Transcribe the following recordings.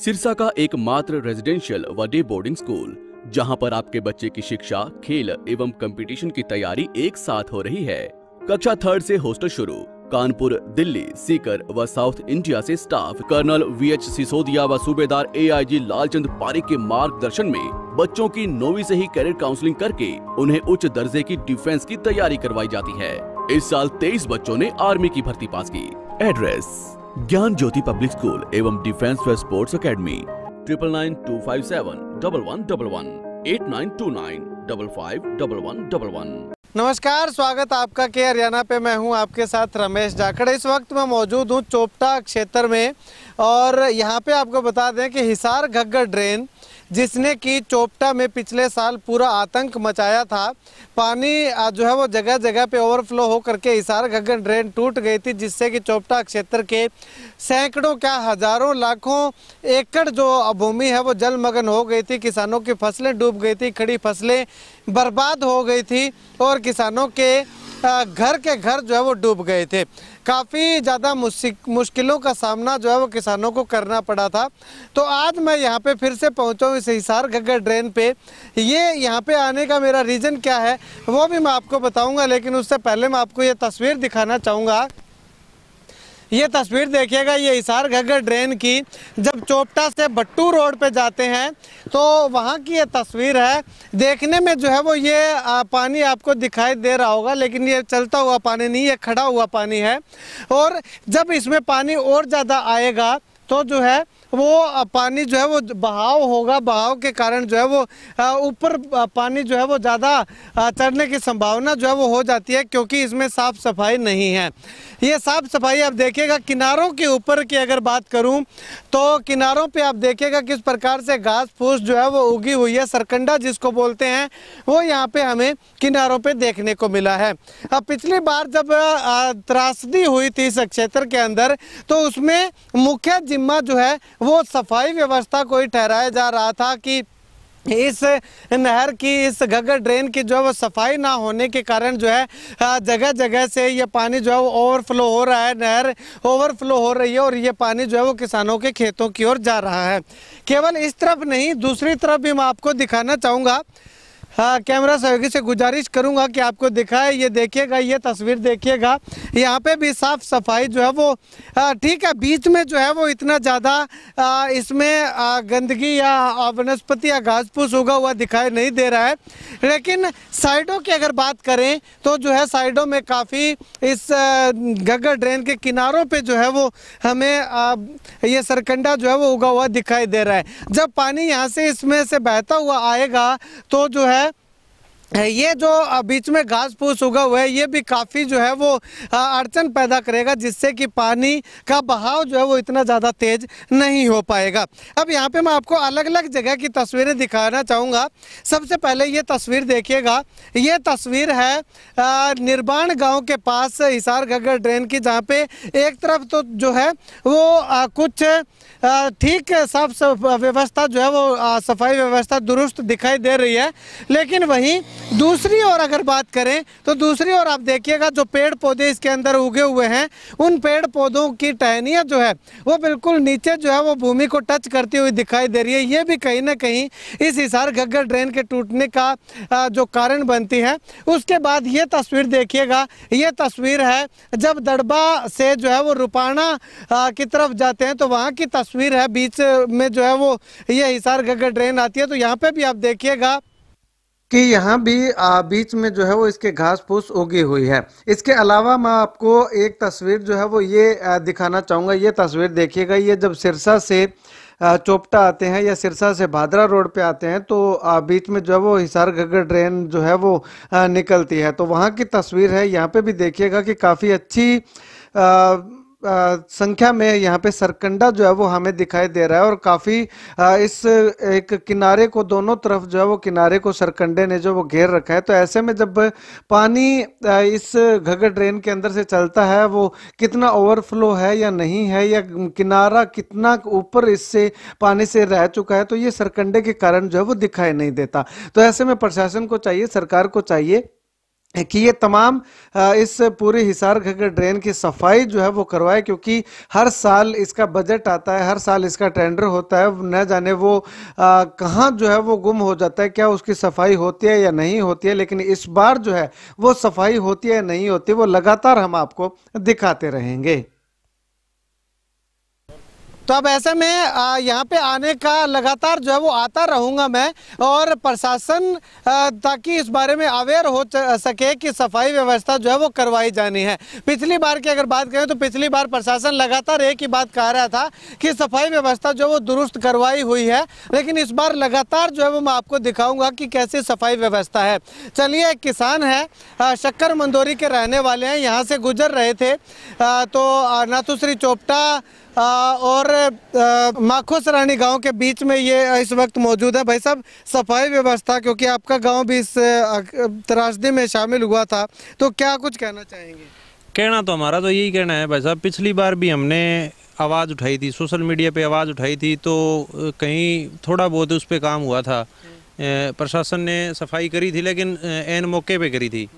सिरसा का एकमात्र रेजिडेंशियल व डे बोर्डिंग स्कूल जहां पर आपके बच्चे की शिक्षा खेल एवं कंपटीशन की तैयारी एक साथ हो रही है कक्षा थर्ड से होस्टल शुरू कानपुर दिल्ली सीकर व साउथ इंडिया से staff colonel V H Sisodia व सूबेदार ए आई जी लालचंद पारी के मार्गदर्शन में बच्चों की नौवीं से ही कैरियर काउंसलिंग करके उन्हें उच्च दर्जे की डिफेंस की तैयारी करवाई जाती है इस साल तेईस बच्चों ने आर्मी की भर्ती पास की address Gyan Jyoti public school एवं डिफेंस व sports academy triple nine two five seven double one double one eight nine two nine double five double one double one नमस्कार स्वागत आपका के हरियाणा पे मैं हूँ आपके साथ रमेश जाखड़ इस वक्त मैं मौजूद हूँ चोपटा क्षेत्र में और यहाँ पे आपको बता दें कि हिसार घग्गर ड्रेन जिसने कि चोपटा में पिछले साल पूरा आतंक मचाया था पानी जो है वो जगह जगह पे ओवरफ्लो हो करके इशार गगन ड्रेन टूट गई थी जिससे कि चोपटा क्षेत्र के सैकड़ों क्या हजारों लाखों एकड़ जो भूमि है वो जलमग्न हो गई थी किसानों की फसलें डूब गई थी खड़ी फसलें बर्बाद हो गई थी और किसानों के घर के घर जो है वो डूब गए थे काफ़ी ज़्यादा मुश्किलों का सामना जो है वो किसानों को करना पड़ा था तो आज मैं यहाँ पे फिर से पहुँचा हूँ इस हिसार घग्गर ड्रेन पे ये यहाँ पे आने का मेरा रीज़न क्या है वो भी मैं आपको बताऊँगा लेकिन उससे पहले मैं आपको ये तस्वीर दिखाना चाहूँगा ये तस्वीर देखिएगा ये हिसार घग्गर ड्रेन की जब चोपटा से भट्टू रोड पे जाते हैं तो वहाँ की ये तस्वीर है देखने में जो है वो ये पानी आपको दिखाई दे रहा होगा लेकिन ये चलता हुआ पानी नहीं ये खड़ा हुआ पानी है और जब इसमें पानी और ज़्यादा आएगा तो जो है वो पानी जो है वो बहाव होगा बहाव के कारण जो है वो ऊपर पानी जो है वो ज़्यादा चढ़ने की संभावना जो है वो हो जाती है क्योंकि इसमें साफ़ सफाई नहीं है ये साफ़ सफाई आप देखिएगा किनारों के ऊपर की अगर बात करूं तो किनारों पे आप देखिएगा किस प्रकार से घास फूस जो है वो उगी हुई है सरकंडा जिसको बोलते हैं वो यहाँ पे हमें किनारों पर देखने को मिला है अब पिछली बार जब त्रासदी हुई थी इस क्षेत्र के अंदर तो उसमें मुख्य जिम्मा जो है वो सफाई व्यवस्था को ही ठहराया जा रहा था कि इस नहर की इस गगर ड्रेन की जो है वो सफाई ना होने के कारण जो है जगह जगह से ये पानी जो है वो ओवरफ्लो हो रहा है नहर ओवरफ्लो हो रही है और ये पानी जो है वो किसानों के खेतों की ओर जा रहा है केवल इस तरफ नहीं दूसरी तरफ भी मैं आपको दिखाना चाहूँगा हाँ, कैमरा सहयोगी से गुजारिश करूंगा कि आपको दिखाए ये देखिएगा ये तस्वीर देखिएगा यहाँ पे भी साफ़ सफाई जो है वो ठीक है बीच में जो है वो इतना ज़्यादा इसमें गंदगी या वनस्पति या घास फूस उगा हुआ दिखाई नहीं दे रहा है लेकिन साइडों की अगर बात करें तो जो है साइडों में काफ़ी इस गगर ड्रेन के किनारों पर जो है वो हमें ये सरकंडा जो है वो उगा हुआ दिखाई दे रहा है जब पानी यहाँ से इसमें से बहता हुआ आएगा तो जो है ये जो बीच में घास फूस उगा हुआ है ये भी काफ़ी जो है वो अड़चन पैदा करेगा जिससे कि पानी का बहाव जो है वो इतना ज़्यादा तेज़ नहीं हो पाएगा अब यहाँ पे मैं आपको अलग अलग जगह की तस्वीरें दिखाना चाहूँगा सबसे पहले ये तस्वीर देखिएगा ये तस्वीर है निर्बाण गांव के पास हिसार गगर ड्रेन की जहाँ पे एक तरफ तो जो है वो कुछ ठीक साफ व्यवस्था जो है वो सफाई व्यवस्था दुरुस्त दिखाई दे रही है लेकिन वहीं दूसरी ओर अगर बात करें तो दूसरी ओर आप देखिएगा जो पेड़ पौधे इसके अंदर उगे हुए हैं उन पेड़ पौधों की टहनियाँ जो है वो बिल्कुल नीचे जो है वो भूमि को टच करती हुई दिखाई दे रही है ये भी कहीं ना कहीं इस हिसार घग्गर ड्रेन के टूटने का जो कारण बनती है उसके बाद ये तस्वीर देखिएगा ये तस्वीर है जब दड़बा से जो है वो रूपाना की तरफ जाते हैं तो वहाँ की तस्वीर है बीच में जो है वो ये हिसार घग्गर ड्रेन आती है तो यहाँ पर भी आप देखिएगा कि यहाँ भी आ, बीच में जो है वो इसके घास फूस उगी हुई है इसके अलावा मैं आपको एक तस्वीर जो है वो ये दिखाना चाहूँगा ये तस्वीर देखिएगा ये जब सिरसा से चोपटा आते हैं या सिरसा से भादरा रोड पे आते हैं तो बीच में जो है वो हिसार घगर ड्रेन जो है वो निकलती है तो वहाँ की तस्वीर है यहाँ पे भी देखिएगा कि काफ़ी अच्छी संख्या में यहाँ पे सरकंडा जो है वो हमें दिखाई दे रहा है और काफ़ी इस एक किनारे को दोनों तरफ जो है वो किनारे को सरकंडे ने जो वो घेर रखा है तो ऐसे में जब पानी इस घगर ड्रेन के अंदर से चलता है वो कितना ओवरफ्लो है या नहीं है या किनारा कितना ऊपर इससे पानी से रह चुका है तो ये सरकंडे के कारण जो है वो दिखाई नहीं देता तो ऐसे में प्रशासन को चाहिए सरकार को चाहिए कि ये तमाम इस पूरे हिसार घग्गर ड्रेन की सफाई जो है वो करवाए क्योंकि हर साल इसका बजट आता है हर साल इसका टेंडर होता है न जाने वो कहाँ जो है वो गुम हो जाता है क्या उसकी सफाई होती है या नहीं होती है लेकिन इस बार जो है वो सफाई होती है या नहीं होती वो लगातार हम आपको दिखाते रहेंगे तो अब ऐसे में यहाँ पे आने का लगातार जो है वो आता रहूँगा मैं और प्रशासन ताकि इस बारे में अवेयर हो सके कि सफाई व्यवस्था जो है वो करवाई जानी है पिछली बार की अगर बात करें तो पिछली बार प्रशासन लगातार एक ही बात कह रहा था कि सफाई व्यवस्था जो वो दुरुस्त करवाई हुई है लेकिन इस बार लगातार जो है वो मैं आपको दिखाऊंगा कि कैसे सफाई व्यवस्था है चलिए एक किसान है शक्कर मंदोरी के रहने वाले हैं यहाँ से गुजर रहे थे तो नाथुश्री चोपटा और माखोसरानी गांव के बीच में ये इस वक्त मौजूद है भाई साहब सफाई व्यवस्था क्योंकि आपका गांव भी इस त्रासदी में शामिल हुआ था तो क्या कुछ कहना चाहेंगे कहना तो हमारा तो यही कहना है भाई साहब पिछली बार भी हमने आवाज़ उठाई थी सोशल मीडिया पे आवाज़ उठाई थी तो कहीं थोड़ा बहुत उस पर काम हुआ था हम्म। प्रशासन ने सफाई करी थी लेकिन एन मौके पर करी थी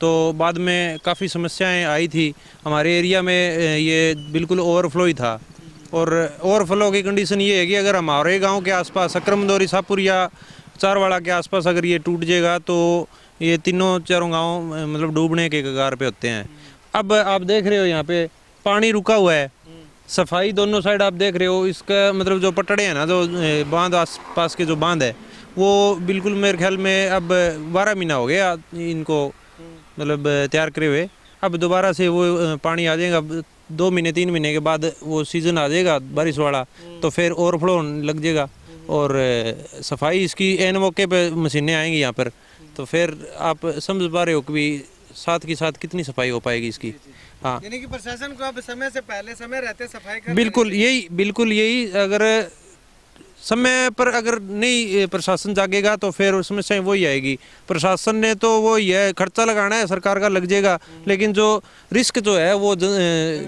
तो बाद में काफ़ी समस्याएं आई थी हमारे एरिया में ये बिल्कुल ओवरफ्लो ही था और ओवरफ्लो की कंडीशन ये है कि अगर हमारे गांव के आसपास अक्रमदौरी सापुर या चारवाड़ा के आसपास अगर ये टूट जाएगा तो ये तीनों चारों गांव मतलब डूबने के कगार पे होते हैं अब आप देख रहे हो यहाँ पे पानी रुका हुआ है सफाई दोनों साइड आप देख रहे हो इसका मतलब जो पटड़े हैं ना जो बांध आस पास के जो बांध है वो बिल्कुल मेरे ख्याल में अब बारह महीना हो गया इनको मतलब तैयार करे हुए अब दोबारा से वो पानी आ जाएगा दो महीने तीन महीने के बाद वो सीज़न आ जाएगा बारिश वाला हम्म। तो फिर ओवरफ्लो लग जाएगा हम्म। और सफाई इसकी एन मौके पर मशीनें आएंगी यहाँ पर तो हम्म। फिर आप समझ पा रहे हो कि साथ के साथ कितनी सफाई हो पाएगी इसकी हाँ यानी कि प्रशासन को अब समय से पहले समय रहते सफाई कर बिल्कुल यही बिल्कुल यही अगर समय पर अगर नहीं प्रशासन जागेगा तो फिर समस्याएं वही आएगी प्रशासन ने तो वो ही है खर्चा लगाना है सरकार का लग जाएगा लेकिन जो रिस्क जो है वो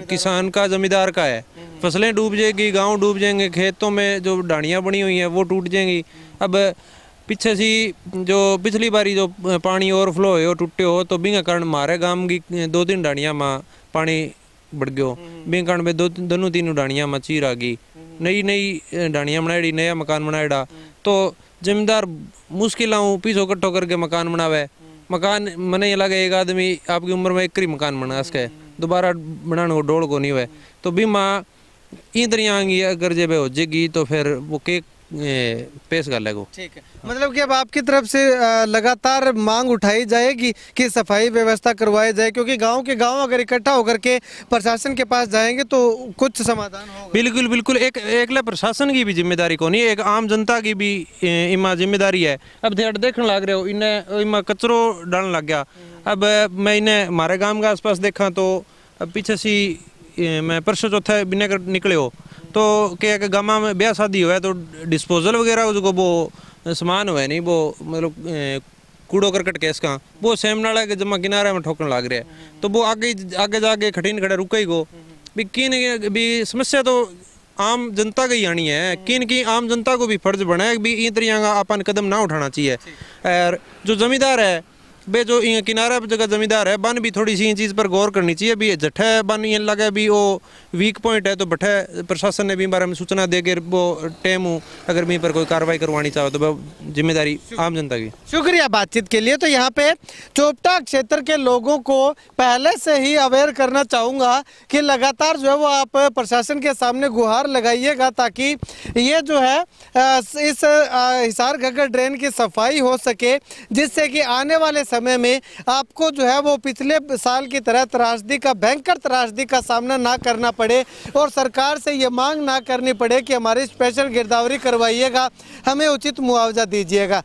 किसान का जमींदार का है फसलें डूब जाएगी गांव डूब जाएंगे खेतों में जो डाणियाँ बनी हुई हैं वो टूट जाएंगी अब पीछे सी जो पिछली बारी जो पानी ओवरफ्लो हो टूटे हो तो बिना कारण मारे गाँव की दो तीन डाणियाँ माँ पानी बढ़ गयो बेंकाण में दो दोनों तीनों डाणिया में आ गई नई नई डाणिया बनाई नया मकान बनाएड़ा तो जमींदार मुश्किल पीसो इकट्ठो करके मकान बनावे मकान मने ये लगे एक आदमी आपकी उम्र में एक ही मकान बना सके दोबारा बनाने को डोल को नहीं हुए तो बीमा ई आगी अगर जब हो जाएगी तो फिर वो केक ये पेश कर लेगो ठीक है मतलब कि अब आपकी तरफ से लगातार मांग उठाई जाएगी कि सफाई व्यवस्था करवाई जाए क्योंकि गांव के गांव अगर इकट्ठा होकर के प्रशासन के पास जाएंगे तो कुछ समाधान होगा बिल्कुल बिल्कुल एक एकला प्रशासन की भी जिम्मेदारी को नहीं एक आम जनता की भी इमा जिम्मेदारी है अब ध्यान देखने लग रहे हो इन्हें इमा कचरो डालने लग गया अब मैं इन्हें हमारे गाँव के आसपास देखा तो पीछे सी मैं परसों चौथे बिना निकले हो तो क्या कि गामा में ब्याह शादी हुआ है तो डिस्पोजल वगैरह उसको वो सामान हुआ है नहीं वो मतलब कूड़ो करकट केस का वो सेम नाला के जमा किनारे में ठोकने लाग रहा है तो वो आगे आगे जाके खटीन खड़े रुके ही को भी किन भी समस्या तो आम जनता का ही आनी है किन की आम जनता को भी फर्ज बना है भी इन का आपन कदम ना उठाना चाहिए और जो जमींदार है बे जो किनारा जगह जमींदार है बन भी थोड़ी सी इन चीज़ पर गौर करनी चाहिए अभी जठ है बन ये लगे भी वो वीक पॉइंट है तो बठे प्रशासन ने भी बारे में सूचना दे के वो टेम हूँ अगर भी पर कोई कार्रवाई करवानी चाहो तो जिम्मेदारी आम जनता की शुक्रिया बातचीत के लिए तो यहाँ पे चोपटा क्षेत्र के लोगों को पहले से ही अवेयर करना चाहूँगा कि लगातार जो है वो आप प्रशासन के सामने गुहार लगाइएगा ताकि ये जो है इस हिसार घग्गर ड्रेन की सफाई हो सके जिससे कि आने वाले समय में आपको जो है वो पिछले साल की तरह त्रासदी का भयंकर त्रासदी का सामना ना करना पड़े और सरकार से ये मांग ना करनी पड़े कि हमारी स्पेशल गिरदावरी करवाइएगा हमें उचित मुआवजा दीजिएगा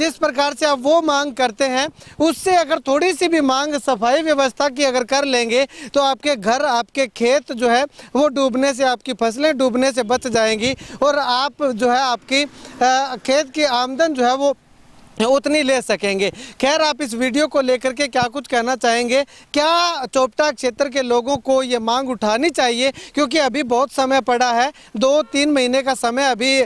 जिस प्रकार से आप वो मांग करते हैं उससे अगर थोड़ी सी भी मांग सफाई व्यवस्था की अगर कर लेंगे तो आपके घर आपके खेत जो है वो डूबने से आपकी फसलें डूबने से बच जाएंगी और आप जो है आपकी आ, खेत की आमदन जो है वो उतनी ले सकेंगे खैर आप इस वीडियो को लेकर के क्या कुछ कहना चाहेंगे क्या चोपटा क्षेत्र के लोगों को ये मांग उठानी चाहिए क्योंकि अभी बहुत समय पड़ा है दो तीन महीने का समय अभी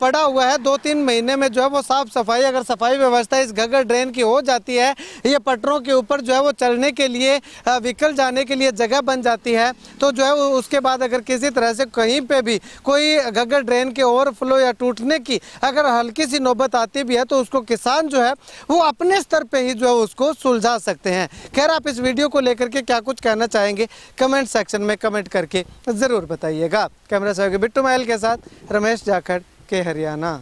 पड़ा हुआ है दो तीन महीने में जो है वो साफ़ सफाई अगर सफाई व्यवस्था इस घग्गर ड्रेन की हो जाती है ये पटरों के ऊपर जो है वो चलने के लिए विकल जाने के लिए जगह बन जाती है तो जो है उसके बाद अगर किसी तरह से कहीं पर भी कोई घग्गर ड्रेन के ओवरफ्लो या टूटने की अगर हल्की सी नौबत आती भी है तो उसको किसान किसान जो है वो अपने स्तर पे ही जो है उसको सुलझा सकते हैं खैर आप इस वीडियो को लेकर के क्या कुछ कहना चाहेंगे कमेंट सेक्शन में कमेंट करके ज़रूर बताइएगा कैमरा सहयोगी बिट्टू महल के साथ रमेश जाखड़ के हरियाणा